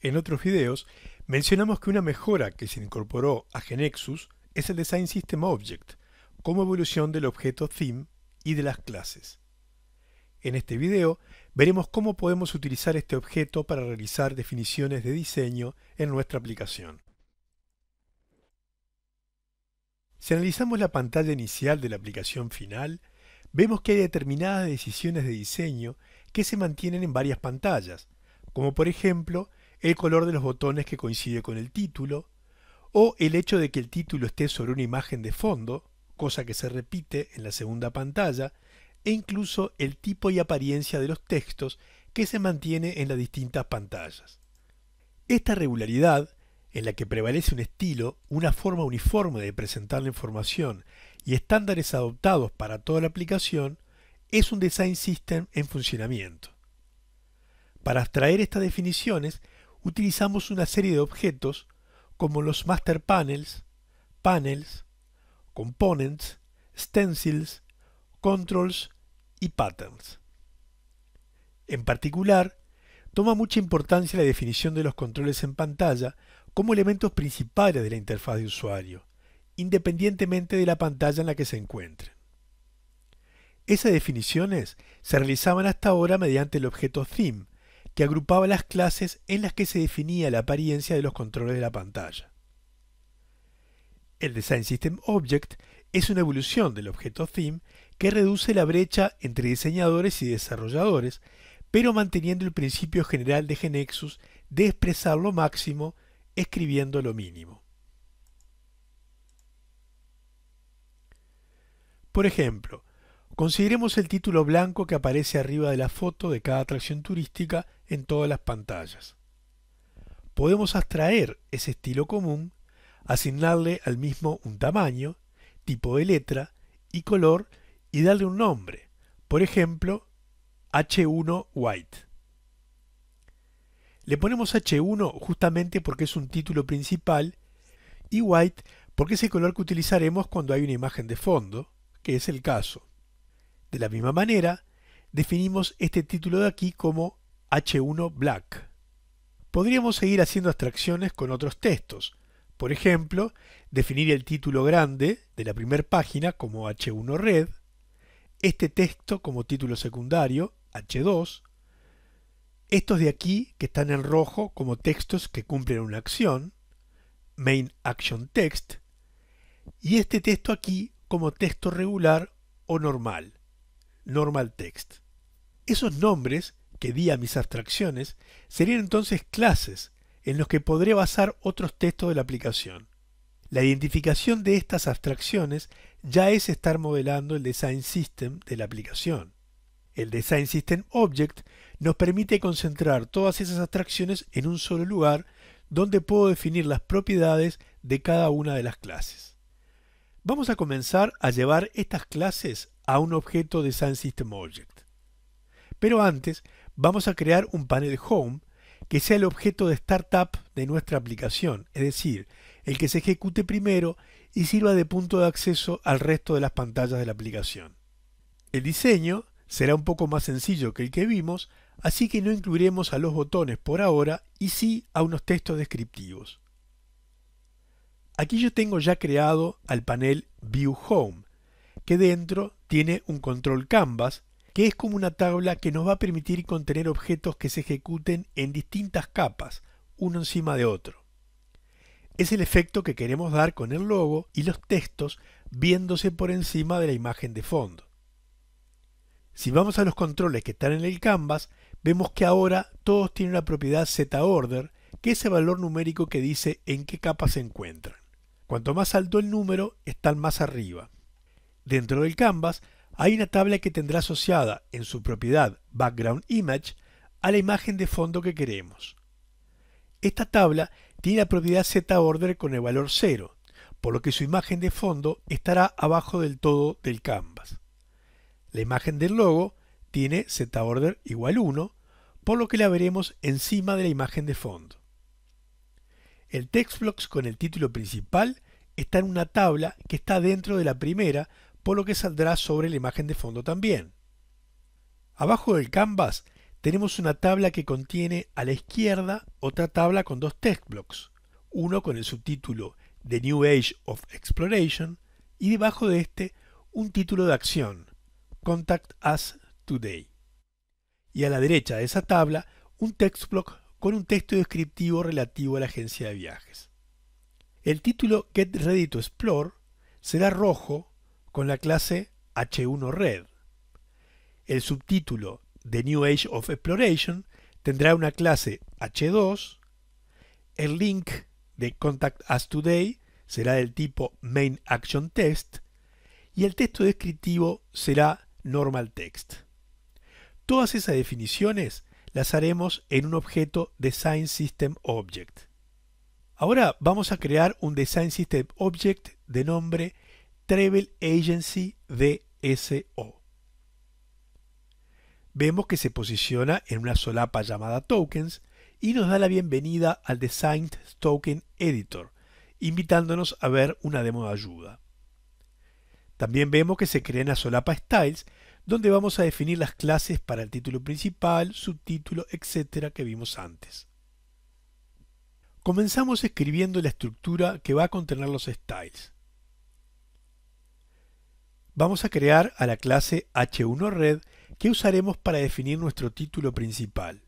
En otros videos mencionamos que una mejora que se incorporó a Genexus es el Design System Object, como evolución del objeto Theme y de las clases. En este video veremos cómo podemos utilizar este objeto para realizar definiciones de diseño en nuestra aplicación. Si analizamos la pantalla inicial de la aplicación final, vemos que hay determinadas decisiones de diseño que se mantienen en varias pantallas, como por ejemplo el color de los botones que coincide con el título, o el hecho de que el título esté sobre una imagen de fondo, cosa que se repite en la segunda pantalla, e incluso el tipo y apariencia de los textos que se mantiene en las distintas pantallas. Esta regularidad, en la que prevalece un estilo, una forma uniforme de presentar la información y estándares adoptados para toda la aplicación, es un design system en funcionamiento. Para abstraer estas definiciones, utilizamos una serie de objetos como los master panels, panels, components, stencils, controls y patterns. En particular, toma mucha importancia la definición de los controles en pantalla como elementos principales de la interfaz de usuario, independientemente de la pantalla en la que se encuentren. Esas definiciones se realizaban hasta ahora mediante el objeto theme, que agrupaba las clases en las que se definía la apariencia de los controles de la pantalla. El Design System Object es una evolución del objeto theme que reduce la brecha entre diseñadores y desarrolladores, pero manteniendo el principio general de Genexus de expresar lo máximo escribiendo lo mínimo. Por ejemplo, Consideremos el título blanco que aparece arriba de la foto de cada atracción turística en todas las pantallas. Podemos abstraer ese estilo común, asignarle al mismo un tamaño, tipo de letra y color y darle un nombre, por ejemplo, H1 White. Le ponemos H1 justamente porque es un título principal y White porque es el color que utilizaremos cuando hay una imagen de fondo, que es el caso. De la misma manera, definimos este título de aquí como H1 Black. Podríamos seguir haciendo abstracciones con otros textos. Por ejemplo, definir el título grande de la primera página como H1 Red, este texto como título secundario, H2, estos de aquí que están en rojo como textos que cumplen una acción, Main Action Text, y este texto aquí como texto regular o normal normal text. Esos nombres que di a mis abstracciones serían entonces clases en los que podré basar otros textos de la aplicación. La identificación de estas abstracciones ya es estar modelando el design system de la aplicación. El Design System Object nos permite concentrar todas esas abstracciones en un solo lugar donde puedo definir las propiedades de cada una de las clases. Vamos a comenzar a llevar estas clases a un objeto de Sun System Object. Pero antes vamos a crear un panel Home que sea el objeto de startup de nuestra aplicación, es decir, el que se ejecute primero y sirva de punto de acceso al resto de las pantallas de la aplicación. El diseño será un poco más sencillo que el que vimos, así que no incluiremos a los botones por ahora y sí a unos textos descriptivos. Aquí yo tengo ya creado al panel View Home, que dentro tiene un control canvas, que es como una tabla que nos va a permitir contener objetos que se ejecuten en distintas capas, uno encima de otro. Es el efecto que queremos dar con el logo y los textos viéndose por encima de la imagen de fondo. Si vamos a los controles que están en el canvas, vemos que ahora todos tienen la propiedad zOrder, que es el valor numérico que dice en qué capa se encuentran. Cuanto más alto el número, están más arriba. Dentro del canvas hay una tabla que tendrá asociada en su propiedad Background Image a la imagen de fondo que queremos. Esta tabla tiene la propiedad zOrder con el valor 0, por lo que su imagen de fondo estará abajo del todo del canvas. La imagen del logo tiene zOrder igual 1, por lo que la veremos encima de la imagen de fondo. El textbox con el título principal está en una tabla que está dentro de la primera, por lo que saldrá sobre la imagen de fondo también. Abajo del canvas tenemos una tabla que contiene a la izquierda otra tabla con dos text blocks, uno con el subtítulo The New Age of Exploration y debajo de este un título de acción, Contact Us Today. Y a la derecha de esa tabla un text block con un texto descriptivo relativo a la agencia de viajes. El título Get Ready to Explore será rojo con la clase H1 Red. El subtítulo The New Age of Exploration tendrá una clase H2. El link de Contact Us Today será del tipo Main Action test y el texto descriptivo será Normal Text. Todas esas definiciones las haremos en un objeto Design System Object. Ahora vamos a crear un Design System Object de nombre Travel Agency DSO. Vemos que se posiciona en una solapa llamada Tokens y nos da la bienvenida al Designed Token Editor, invitándonos a ver una demo de ayuda. También vemos que se crea una solapa Styles, donde vamos a definir las clases para el título principal, subtítulo, etcétera, que vimos antes. Comenzamos escribiendo la estructura que va a contener los styles. Vamos a crear a la clase H1Red que usaremos para definir nuestro título principal.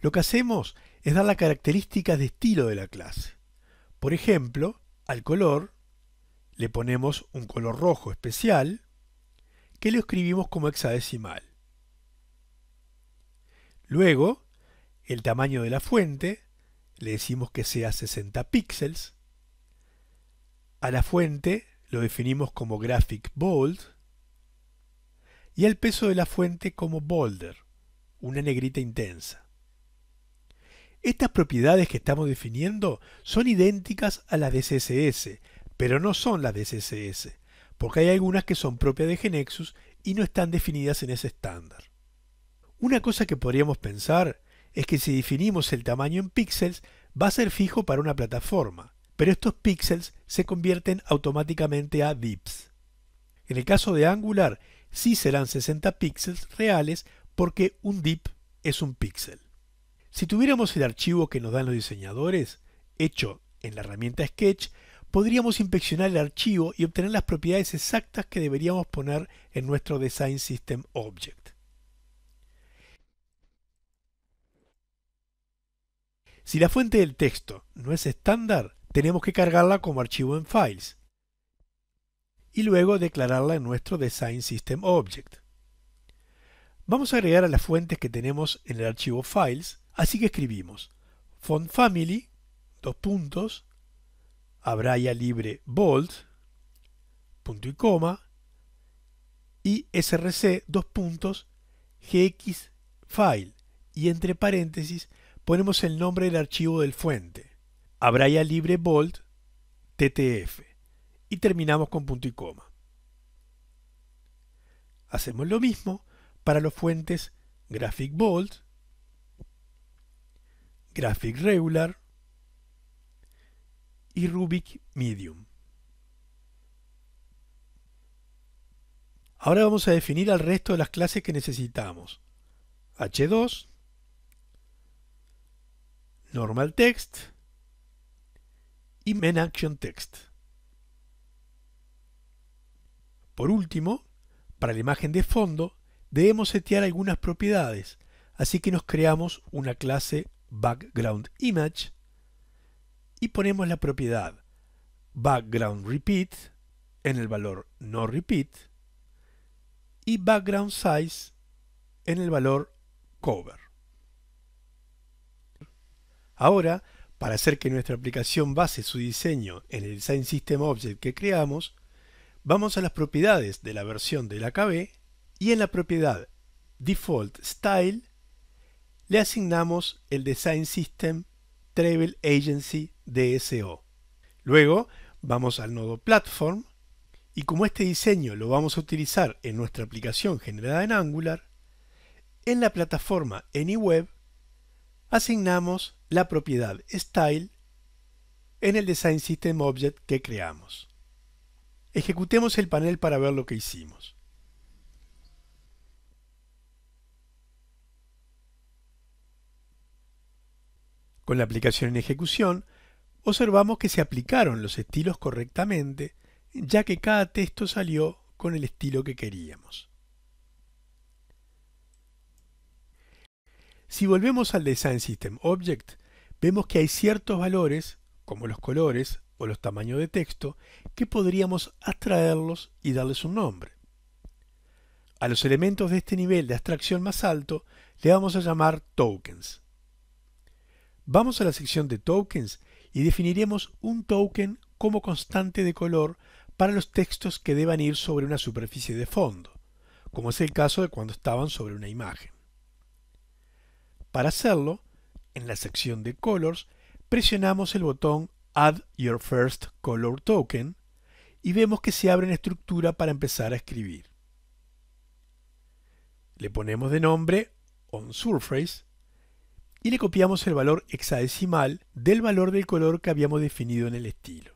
Lo que hacemos es dar las características de estilo de la clase. Por ejemplo, al color le ponemos un color rojo especial que lo escribimos como hexadecimal. Luego, el tamaño de la fuente le decimos que sea 60 píxeles. A la fuente lo definimos como graphic bold y el peso de la fuente como Boulder, una negrita intensa. Estas propiedades que estamos definiendo son idénticas a las de CSS, pero no son las de CSS, porque hay algunas que son propias de Genexus y no están definidas en ese estándar. Una cosa que podríamos pensar es que si definimos el tamaño en píxeles, va a ser fijo para una plataforma, pero estos píxeles se convierten automáticamente a dips. En el caso de Angular, sí serán 60 píxeles reales porque un dip es un píxel. Si tuviéramos el archivo que nos dan los diseñadores, hecho en la herramienta Sketch, podríamos inspeccionar el archivo y obtener las propiedades exactas que deberíamos poner en nuestro Design System Object. Si la fuente del texto no es estándar, tenemos que cargarla como archivo en Files y luego declararla en nuestro Design System Object. Vamos a agregar a las fuentes que tenemos en el archivo Files, así que escribimos font family, dos puntos, abraya libre bold, punto y coma, y src, dos puntos, gx file, y entre paréntesis ponemos el nombre del archivo del fuente habrá libre Bold, TTF y terminamos con punto y coma. Hacemos lo mismo para los fuentes Graphic Bold, Graphic Regular y Rubik Medium. Ahora vamos a definir al resto de las clases que necesitamos. H2, Normal Text, y Action Text. Por último, para la imagen de fondo, debemos setear algunas propiedades, así que nos creamos una clase Background Image y ponemos la propiedad Background Repeat en el valor No Repeat y Background Size en el valor Cover. Ahora para hacer que nuestra aplicación base su diseño en el Design System Object que creamos, vamos a las propiedades de la versión del AKB y en la propiedad Default Style le asignamos el Design System Travel Agency DSO. Luego vamos al nodo Platform y como este diseño lo vamos a utilizar en nuestra aplicación generada en Angular, en la plataforma AnyWeb asignamos la propiedad style en el Design System Object que creamos. Ejecutemos el panel para ver lo que hicimos. Con la aplicación en ejecución, observamos que se aplicaron los estilos correctamente, ya que cada texto salió con el estilo que queríamos. Si volvemos al Design System Object, vemos que hay ciertos valores, como los colores o los tamaños de texto, que podríamos abstraerlos y darles un nombre. A los elementos de este nivel de abstracción más alto le vamos a llamar tokens. Vamos a la sección de tokens y definiremos un token como constante de color para los textos que deban ir sobre una superficie de fondo, como es el caso de cuando estaban sobre una imagen. Para hacerlo, en la sección de Colors, presionamos el botón Add Your First Color Token y vemos que se abre una estructura para empezar a escribir. Le ponemos de nombre OnSurface y le copiamos el valor hexadecimal del valor del color que habíamos definido en el estilo.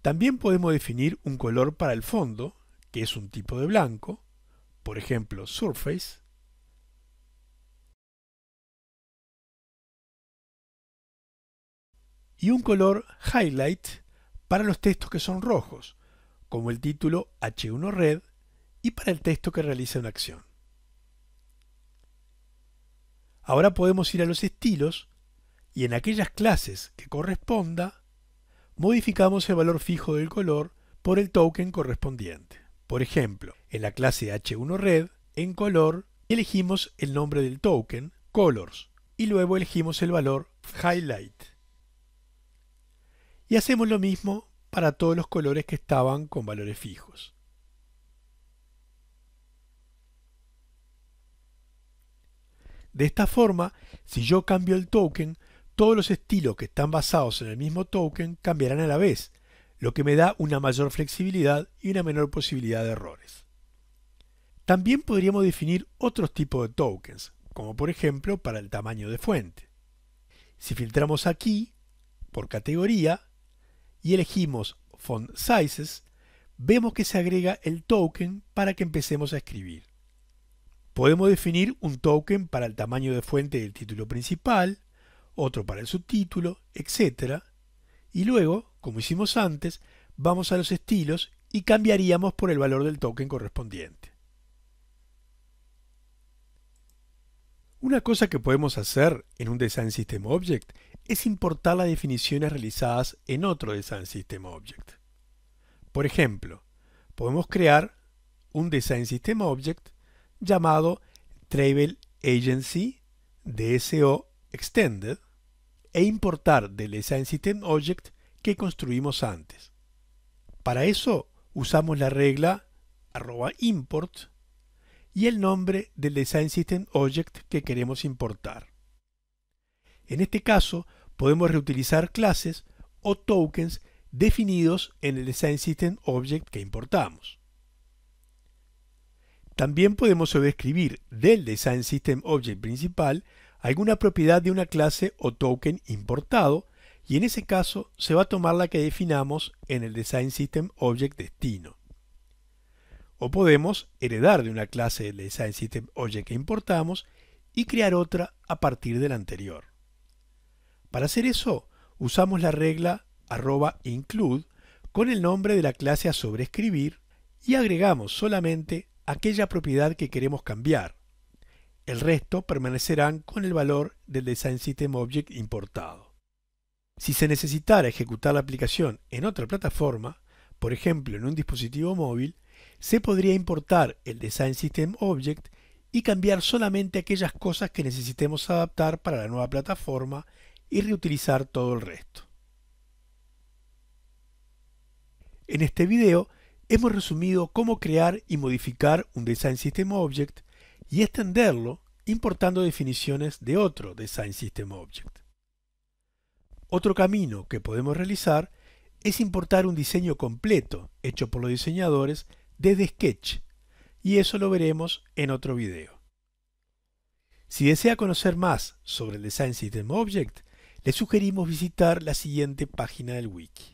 También podemos definir un color para el fondo, que es un tipo de blanco, por ejemplo Surface, y un color highlight para los textos que son rojos, como el título H1 Red y para el texto que realiza una acción. Ahora podemos ir a los estilos y en aquellas clases que corresponda, modificamos el valor fijo del color por el token correspondiente. Por ejemplo, en la clase H1Red, en color, elegimos el nombre del token, colors, y luego elegimos el valor highlight. Y hacemos lo mismo para todos los colores que estaban con valores fijos. De esta forma, si yo cambio el token, todos los estilos que están basados en el mismo token cambiarán a la vez, lo que me da una mayor flexibilidad y una menor posibilidad de errores. También podríamos definir otros tipos de tokens, como por ejemplo para el tamaño de fuente. Si filtramos aquí, por categoría, y elegimos Font Sizes, vemos que se agrega el token para que empecemos a escribir. Podemos definir un token para el tamaño de fuente del título principal, otro para el subtítulo, etc. Y luego, como hicimos antes, vamos a los estilos y cambiaríamos por el valor del token correspondiente. Una cosa que podemos hacer en un Design System Object es importar las definiciones realizadas en otro Design System Object. Por ejemplo, podemos crear un Design System Object llamado Travel Agency DSO Extended e importar del Design System Object que construimos antes. Para eso usamos la regla arroba import y el nombre del Design System Object que queremos importar. En este caso, podemos reutilizar clases o tokens definidos en el Design System Object que importamos. También podemos sobreescribir del Design System Object principal alguna propiedad de una clase o token importado y en ese caso se va a tomar la que definamos en el Design System Object destino. O podemos heredar de una clase del Design System Object que importamos y crear otra a partir de la anterior. Para hacer eso, usamos la regla arroba include con el nombre de la clase a sobreescribir y agregamos solamente aquella propiedad que queremos cambiar. El resto permanecerán con el valor del Design System Object importado. Si se necesitara ejecutar la aplicación en otra plataforma, por ejemplo en un dispositivo móvil, se podría importar el Design System Object y cambiar solamente aquellas cosas que necesitemos adaptar para la nueva plataforma y reutilizar todo el resto. En este video hemos resumido cómo crear y modificar un Design System Object y extenderlo importando definiciones de otro Design System Object. Otro camino que podemos realizar es importar un diseño completo hecho por los diseñadores desde Sketch y eso lo veremos en otro video. Si desea conocer más sobre el Design System Object, le sugerimos visitar la siguiente página del wiki.